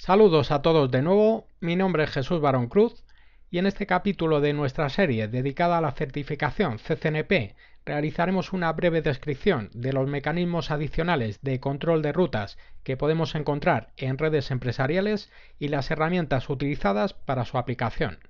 Saludos a todos de nuevo, mi nombre es Jesús Barón Cruz y en este capítulo de nuestra serie dedicada a la certificación CCNP realizaremos una breve descripción de los mecanismos adicionales de control de rutas que podemos encontrar en redes empresariales y las herramientas utilizadas para su aplicación.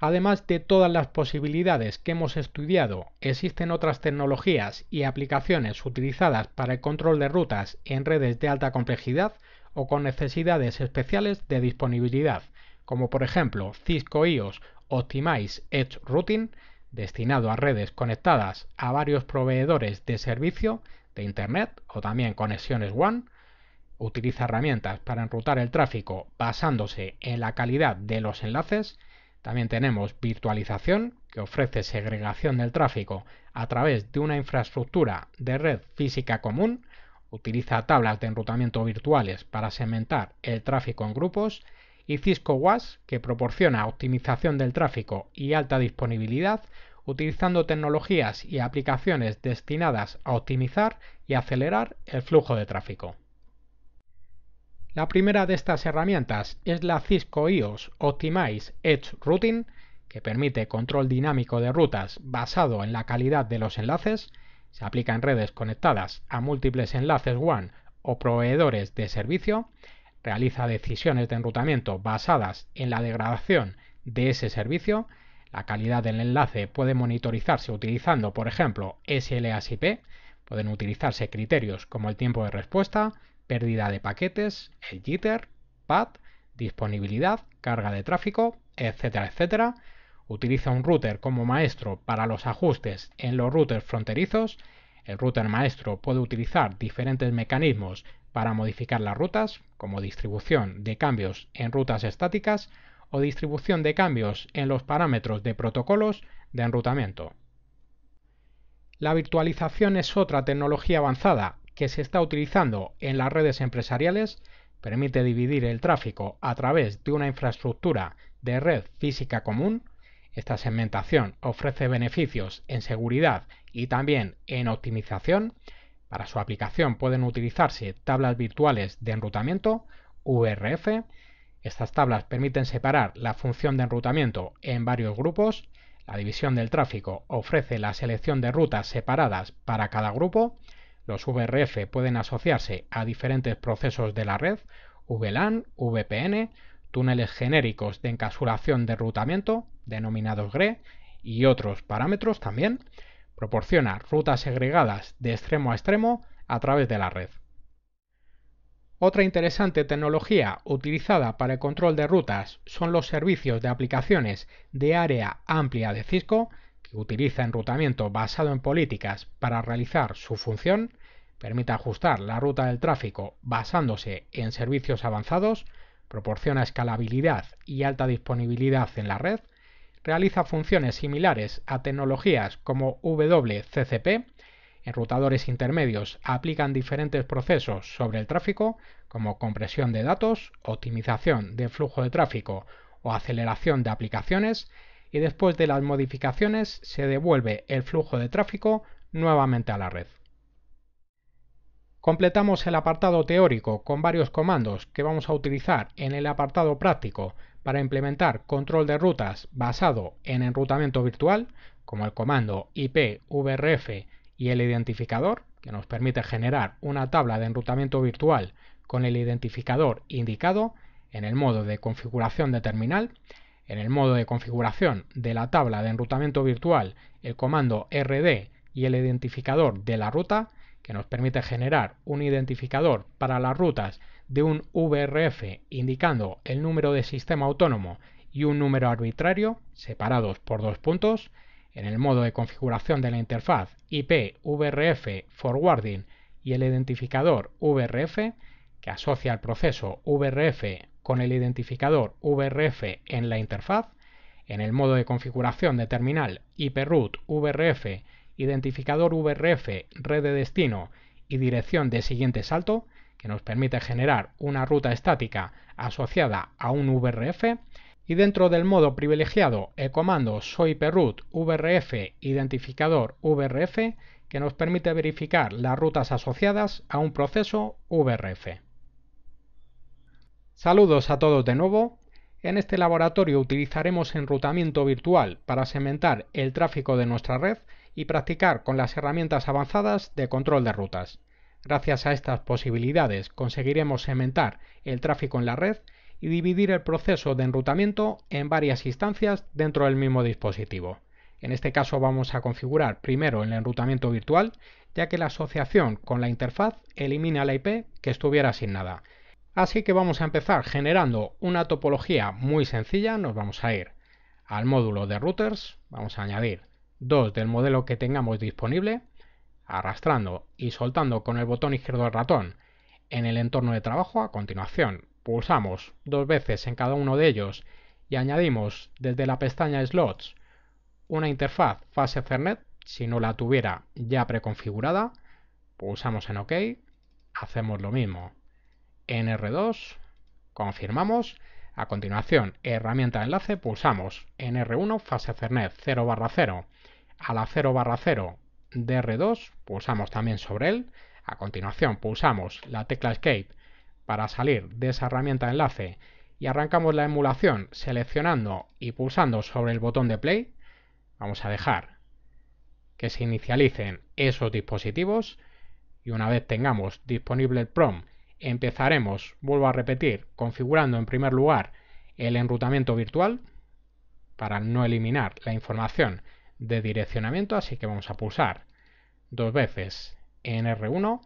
Además de todas las posibilidades que hemos estudiado, existen otras tecnologías y aplicaciones utilizadas para el control de rutas en redes de alta complejidad o con necesidades especiales de disponibilidad, como por ejemplo Cisco IOS Optimize Edge Routing, destinado a redes conectadas a varios proveedores de servicio de Internet o también conexiones One. utiliza herramientas para enrutar el tráfico basándose en la calidad de los enlaces. También tenemos virtualización, que ofrece segregación del tráfico a través de una infraestructura de red física común Utiliza tablas de enrutamiento virtuales para segmentar el tráfico en grupos y Cisco WAS, que proporciona optimización del tráfico y alta disponibilidad utilizando tecnologías y aplicaciones destinadas a optimizar y acelerar el flujo de tráfico. La primera de estas herramientas es la Cisco IOS Optimize Edge Routing, que permite control dinámico de rutas basado en la calidad de los enlaces se aplica en redes conectadas a múltiples enlaces WAN o proveedores de servicio, realiza decisiones de enrutamiento basadas en la degradación de ese servicio, la calidad del enlace puede monitorizarse utilizando, por ejemplo, SLASIP, pueden utilizarse criterios como el tiempo de respuesta, pérdida de paquetes, el jitter, pad, disponibilidad, carga de tráfico, etcétera, etcétera. Utiliza un router como maestro para los ajustes en los routers fronterizos el router maestro puede utilizar diferentes mecanismos para modificar las rutas, como distribución de cambios en rutas estáticas o distribución de cambios en los parámetros de protocolos de enrutamiento. La virtualización es otra tecnología avanzada que se está utilizando en las redes empresariales, permite dividir el tráfico a través de una infraestructura de red física común esta segmentación ofrece beneficios en seguridad y también en optimización. Para su aplicación pueden utilizarse tablas virtuales de enrutamiento, VRF. Estas tablas permiten separar la función de enrutamiento en varios grupos. La división del tráfico ofrece la selección de rutas separadas para cada grupo. Los VRF pueden asociarse a diferentes procesos de la red, VLAN, VPN, túneles genéricos de encapsulación de enrutamiento, denominados GRE, y otros parámetros también, proporciona rutas segregadas de extremo a extremo a través de la red. Otra interesante tecnología utilizada para el control de rutas son los servicios de aplicaciones de área amplia de Cisco, que utiliza enrutamiento basado en políticas para realizar su función, permite ajustar la ruta del tráfico basándose en servicios avanzados, proporciona escalabilidad y alta disponibilidad en la red, realiza funciones similares a tecnologías como WCCP, enrutadores intermedios aplican diferentes procesos sobre el tráfico, como compresión de datos, optimización del flujo de tráfico o aceleración de aplicaciones, y después de las modificaciones se devuelve el flujo de tráfico nuevamente a la red. Completamos el apartado teórico con varios comandos que vamos a utilizar en el apartado práctico para implementar control de rutas basado en enrutamiento virtual, como el comando IP, VRF y el identificador, que nos permite generar una tabla de enrutamiento virtual con el identificador indicado en el modo de configuración de terminal, en el modo de configuración de la tabla de enrutamiento virtual, el comando RD y el identificador de la ruta, que nos permite generar un identificador para las rutas de un VRF indicando el número de sistema autónomo y un número arbitrario separados por dos puntos. En el modo de configuración de la interfaz IP VRF Forwarding y el identificador VRF, que asocia el proceso VRF con el identificador VRF en la interfaz, en el modo de configuración de terminal IP root VRF identificador VRF, red de destino y dirección de siguiente salto, que nos permite generar una ruta estática asociada a un VRF, y dentro del modo privilegiado el comando route VRF identificador VRF, que nos permite verificar las rutas asociadas a un proceso VRF. Saludos a todos de nuevo. En este laboratorio utilizaremos enrutamiento virtual para segmentar el tráfico de nuestra red y practicar con las herramientas avanzadas de control de rutas. Gracias a estas posibilidades conseguiremos segmentar el tráfico en la red y dividir el proceso de enrutamiento en varias instancias dentro del mismo dispositivo. En este caso vamos a configurar primero el enrutamiento virtual, ya que la asociación con la interfaz elimina la IP que estuviera asignada. Así que vamos a empezar generando una topología muy sencilla, nos vamos a ir al módulo de routers, vamos a añadir dos del modelo que tengamos disponible, arrastrando y soltando con el botón izquierdo del ratón en el entorno de trabajo. A continuación, pulsamos dos veces en cada uno de ellos y añadimos desde la pestaña Slots una interfaz fase cernet si no la tuviera ya preconfigurada. Pulsamos en OK, hacemos lo mismo en R2, confirmamos. A continuación, herramienta de enlace, pulsamos en R1, fase cernet 0 barra 0 a la 0 barra 0 DR2, pulsamos también sobre él, a continuación pulsamos la tecla Escape para salir de esa herramienta de enlace y arrancamos la emulación seleccionando y pulsando sobre el botón de play. Vamos a dejar que se inicialicen esos dispositivos y una vez tengamos disponible el PROM empezaremos, vuelvo a repetir, configurando en primer lugar el enrutamiento virtual para no eliminar la información de direccionamiento, así que vamos a pulsar dos veces en R1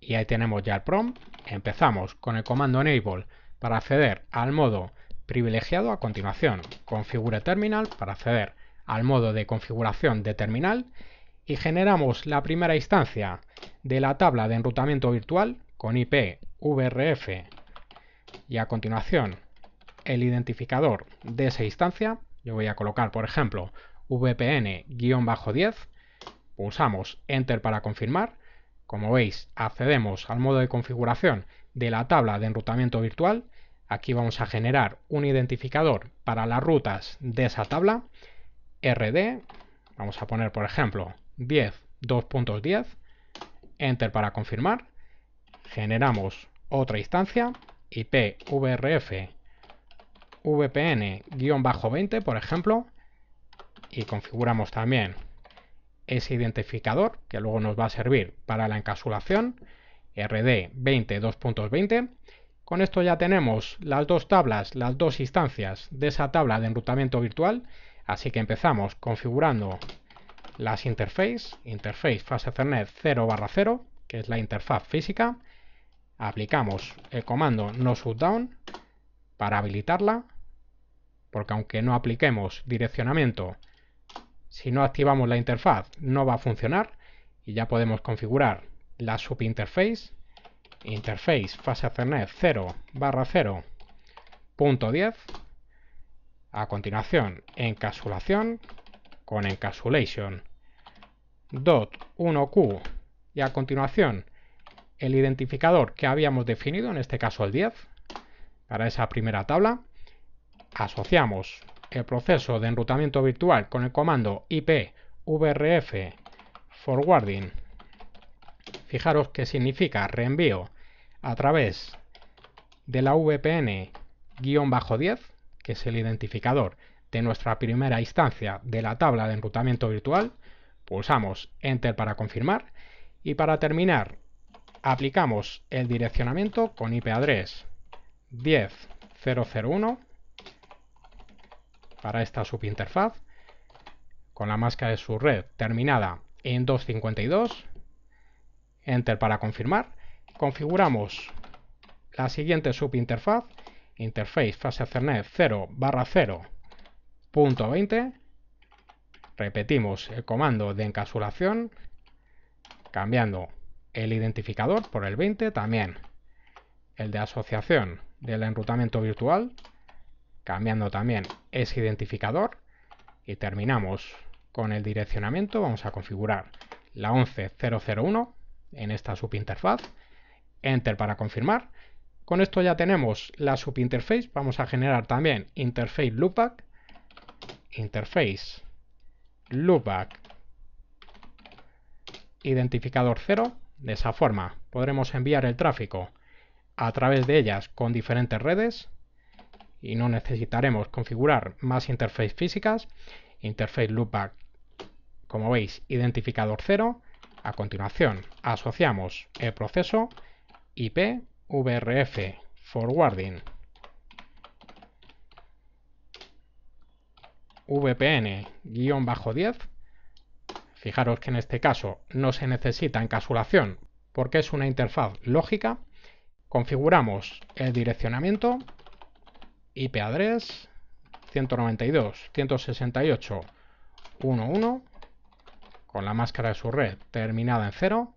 y ahí tenemos ya el prompt. Empezamos con el comando enable para acceder al modo privilegiado. A continuación, configure terminal para acceder al modo de configuración de terminal y generamos la primera instancia de la tabla de enrutamiento virtual con IP VRF y a continuación el identificador de esa instancia yo voy a colocar, por ejemplo, VPN-10. Pulsamos Enter para confirmar. Como veis, accedemos al modo de configuración de la tabla de enrutamiento virtual. Aquí vamos a generar un identificador para las rutas de esa tabla. RD, vamos a poner por ejemplo 10, Enter para confirmar. Generamos otra instancia, IPVRF VPN-20, por ejemplo, y configuramos también ese identificador que luego nos va a servir para la encapsulación, RD 20 2.20. Con esto ya tenemos las dos tablas, las dos instancias de esa tabla de enrutamiento virtual, así que empezamos configurando las interfaces, interface fase Ethernet 0 barra 0, que es la interfaz física, aplicamos el comando no shutdown para habilitarla porque aunque no apliquemos direccionamiento, si no activamos la interfaz no va a funcionar y ya podemos configurar la subinterface interface fase Ethernet 0 barra 0 a continuación encapsulación con encapsulation dot 1q y a continuación el identificador que habíamos definido en este caso el 10 para esa primera tabla asociamos el proceso de enrutamiento virtual con el comando IP VRF forwarding. Fijaros que significa reenvío a través de la VPN-10, que es el identificador de nuestra primera instancia de la tabla de enrutamiento virtual. Pulsamos Enter para confirmar y para terminar aplicamos el direccionamiento con IP address 10001 para esta subinterfaz con la máscara de su red terminada en 252. Enter para confirmar. Configuramos la siguiente subinterfaz, interface fase Ethernet 0 barra 0.20. Repetimos el comando de encapsulación, cambiando el identificador por el 20, también el de asociación del enrutamiento virtual cambiando también ese identificador y terminamos con el direccionamiento. Vamos a configurar la 11001 en esta subinterfaz. Enter para confirmar. Con esto ya tenemos la subinterface. Vamos a generar también interface loopback. Interface loopback identificador 0. De esa forma podremos enviar el tráfico a través de ellas con diferentes redes y no necesitaremos configurar más interfaces físicas. Interface loopback, como veis, identificador 0. A continuación, asociamos el proceso IP VRF forwarding VPN-10. Fijaros que en este caso no se necesita encapsulación porque es una interfaz lógica. Configuramos el direccionamiento IP address 192, 168, 11, con la máscara de su red terminada en 0.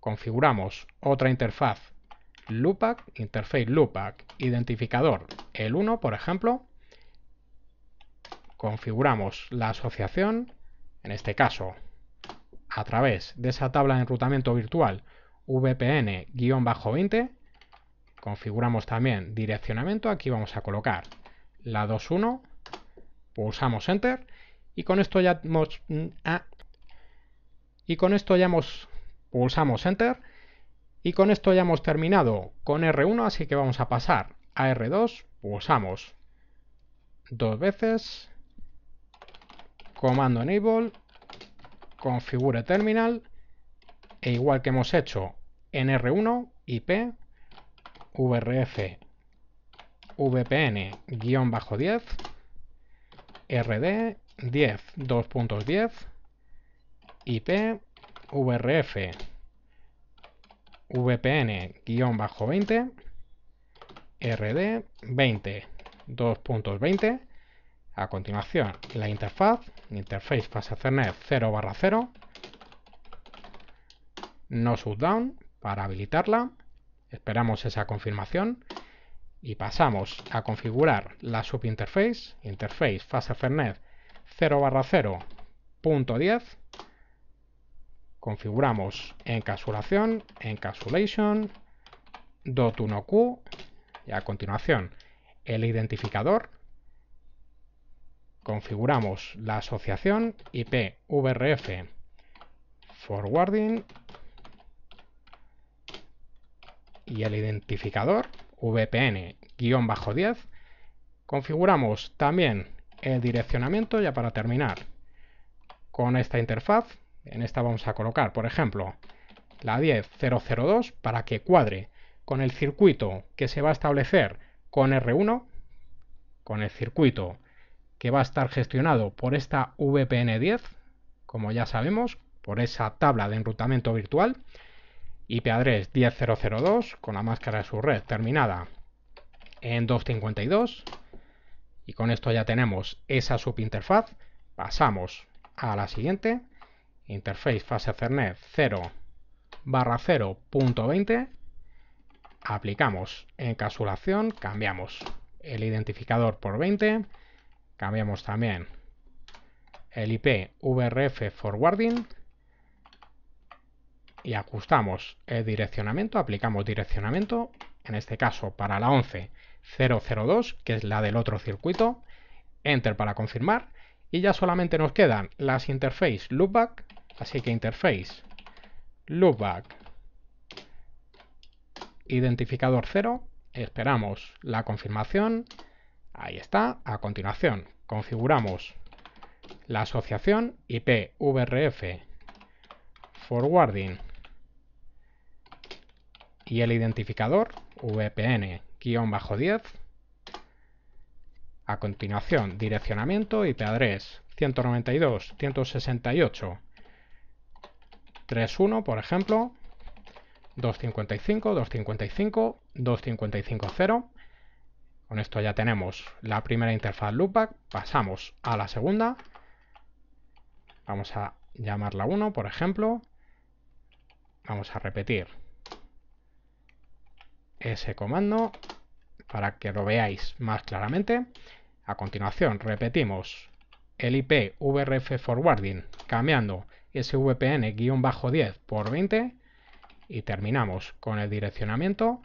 Configuramos otra interfaz loopback, interface loopback, identificador el 1, por ejemplo. Configuramos la asociación, en este caso a través de esa tabla de enrutamiento virtual VPN-20 configuramos también direccionamiento, aquí vamos a colocar la 2.1, pulsamos Enter y con esto ya hemos... Mm, ah, y con esto ya hemos... pulsamos Enter y con esto ya hemos terminado con R1, así que vamos a pasar a R2, pulsamos dos veces, comando enable, configure terminal, e igual que hemos hecho en R1, IP, VRF VPN-10 RD 10 2.10 IP VRF VPN-20 RD 20 2.20 a continuación la interfaz interface pasa a 0 barra 0 no shutdown para habilitarla Esperamos esa confirmación y pasamos a configurar la subinterface, interface FasaFernet 0/0.10. Configuramos encapsulación, encapsulation, dot1q y a continuación el identificador. Configuramos la asociación IPVRF forwarding y el identificador VPN-10. Configuramos también el direccionamiento ya para terminar con esta interfaz. En esta vamos a colocar, por ejemplo, la 10002 para que cuadre con el circuito que se va a establecer con R1, con el circuito que va a estar gestionado por esta VPN 10, como ya sabemos, por esa tabla de enrutamiento virtual, IP address 10.0.2 con la máscara de su red terminada en 252. Y con esto ya tenemos esa subinterfaz. Pasamos a la siguiente. Interface fase cernet 0 barra 0.20. Aplicamos encapsulación. Cambiamos el identificador por 20. Cambiamos también el IP VRF forwarding y ajustamos el direccionamiento, aplicamos direccionamiento, en este caso para la 11002, que es la del otro circuito, Enter para confirmar, y ya solamente nos quedan las interface loopback, así que interface loopback identificador 0, esperamos la confirmación, ahí está, a continuación configuramos la asociación VRF forwarding y el identificador VPN-10. A continuación, direccionamiento IP address 192, 168, 31, por ejemplo, 255, 255, 0. Con esto ya tenemos la primera interfaz loopback. Pasamos a la segunda. Vamos a llamarla 1, por ejemplo. Vamos a repetir ese comando para que lo veáis más claramente. A continuación, repetimos el IP VRF forwarding cambiando SVPN-10 por 20 y terminamos con el direccionamiento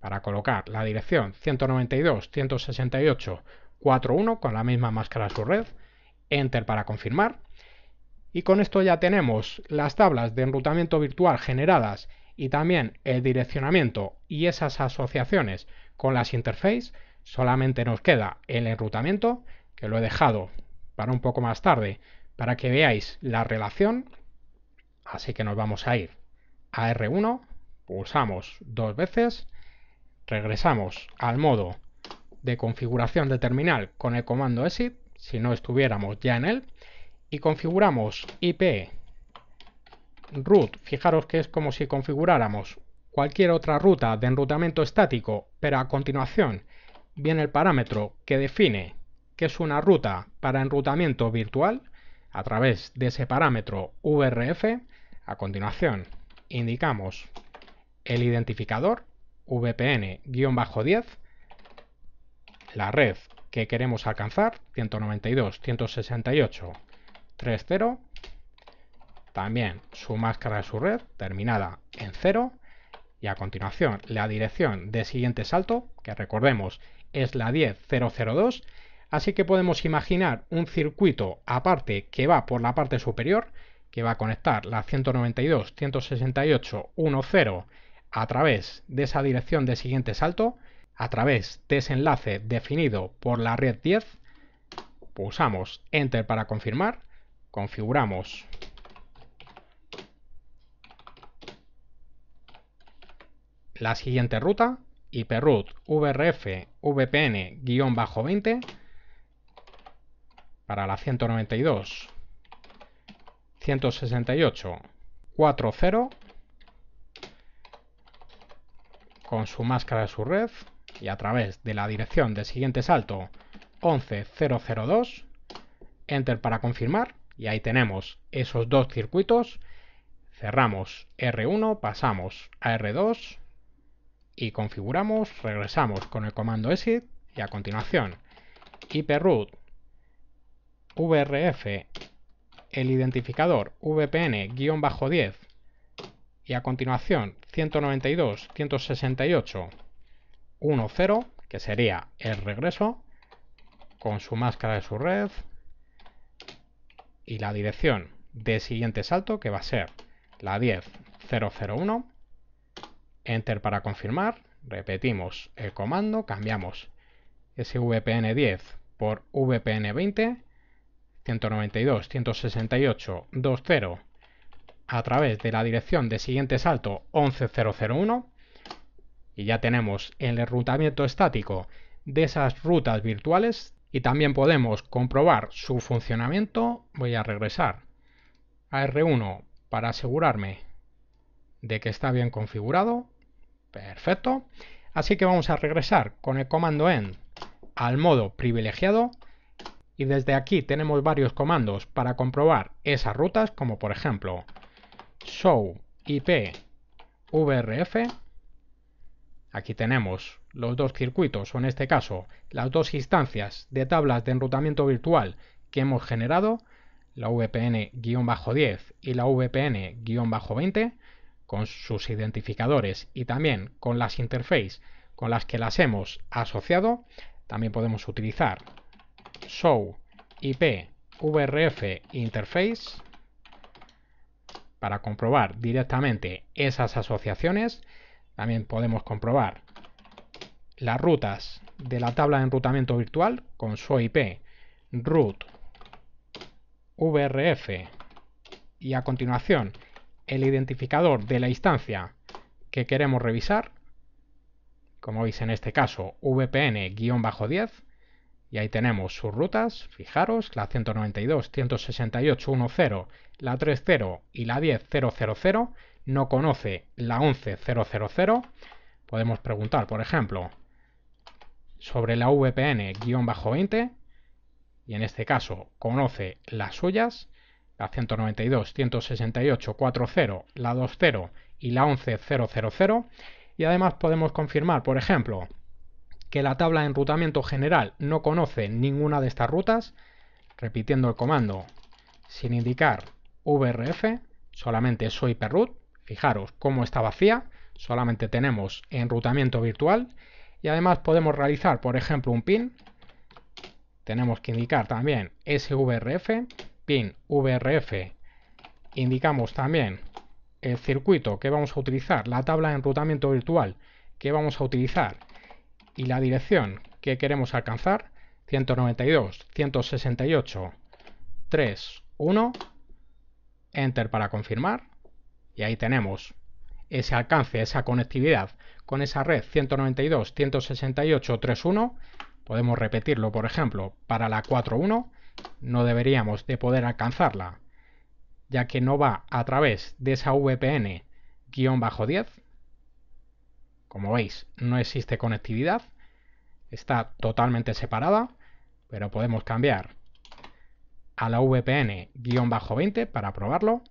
para colocar la dirección 192.168.41 con la misma máscara de su red, Enter para confirmar. Y con esto ya tenemos las tablas de enrutamiento virtual generadas y también el direccionamiento y esas asociaciones con las interfaces, solamente nos queda el enrutamiento, que lo he dejado para un poco más tarde, para que veáis la relación. Así que nos vamos a ir a R1, pulsamos dos veces, regresamos al modo de configuración de terminal con el comando exit, si no estuviéramos ya en él, y configuramos IP e root. Fijaros que es como si configuráramos cualquier otra ruta de enrutamiento estático, pero a continuación viene el parámetro que define que es una ruta para enrutamiento virtual a través de ese parámetro VRF. A continuación indicamos el identificador VPN-10, la red que queremos alcanzar 192.168.30 también su máscara de su red terminada en 0. Y a continuación la dirección de siguiente salto, que recordemos es la 10002. Así que podemos imaginar un circuito aparte que va por la parte superior, que va a conectar la 192, a través de esa dirección de siguiente salto, a través de ese enlace definido por la red 10. Pulsamos Enter para confirmar, configuramos la siguiente ruta, route vrf vpn-20 para la 192 168 40 con su máscara de su red y a través de la dirección del siguiente salto 11002 enter para confirmar y ahí tenemos esos dos circuitos cerramos R1 pasamos a R2 y configuramos, regresamos con el comando exit y a continuación root vrf el identificador vpn-10 y a continuación 192 168 192.168.1.0 que sería el regreso con su máscara de su red y la dirección de siguiente salto que va a ser la 10.001 Enter para confirmar, repetimos el comando, cambiamos svpn 10 por VPN 20, 192, 168, 20 a través de la dirección de siguiente salto 11001 y ya tenemos el enrutamiento estático de esas rutas virtuales y también podemos comprobar su funcionamiento. Voy a regresar a R1 para asegurarme de que está bien configurado. Perfecto. Así que vamos a regresar con el comando end al modo privilegiado y desde aquí tenemos varios comandos para comprobar esas rutas como por ejemplo show ip vrf aquí tenemos los dos circuitos o en este caso las dos instancias de tablas de enrutamiento virtual que hemos generado la vpn-10 y la vpn-20 con sus identificadores y también con las interfaces con las que las hemos asociado, también podemos utilizar show IP VRF interface para comprobar directamente esas asociaciones. También podemos comprobar las rutas de la tabla de enrutamiento virtual con show IP root VRF y a continuación el identificador de la instancia que queremos revisar, como veis en este caso vpn-10, y ahí tenemos sus rutas, fijaros, la 192, 168, 10, la 30 y la 10000, no conoce la 11000, podemos preguntar, por ejemplo, sobre la VPN-20, y en este caso conoce las suyas, la 192, 168, 40, la 20 y la 11000. Y además podemos confirmar, por ejemplo, que la tabla de enrutamiento general no conoce ninguna de estas rutas, repitiendo el comando sin indicar VRF, solamente soy perrut, fijaros cómo está vacía, solamente tenemos enrutamiento virtual y además podemos realizar, por ejemplo, un pin, tenemos que indicar también SVRF pin VRF, indicamos también el circuito que vamos a utilizar, la tabla de enrutamiento virtual que vamos a utilizar y la dirección que queremos alcanzar, 192, 168, 3, 1, Enter para confirmar y ahí tenemos ese alcance, esa conectividad con esa red 192, 168, 31. Podemos repetirlo, por ejemplo, para la 41 no deberíamos de poder alcanzarla, ya que no va a través de esa VPN-10. Como veis, no existe conectividad, está totalmente separada, pero podemos cambiar a la VPN-20 para probarlo.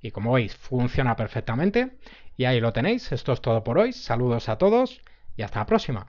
Y como veis, funciona perfectamente. Y ahí lo tenéis. Esto es todo por hoy. Saludos a todos y hasta la próxima.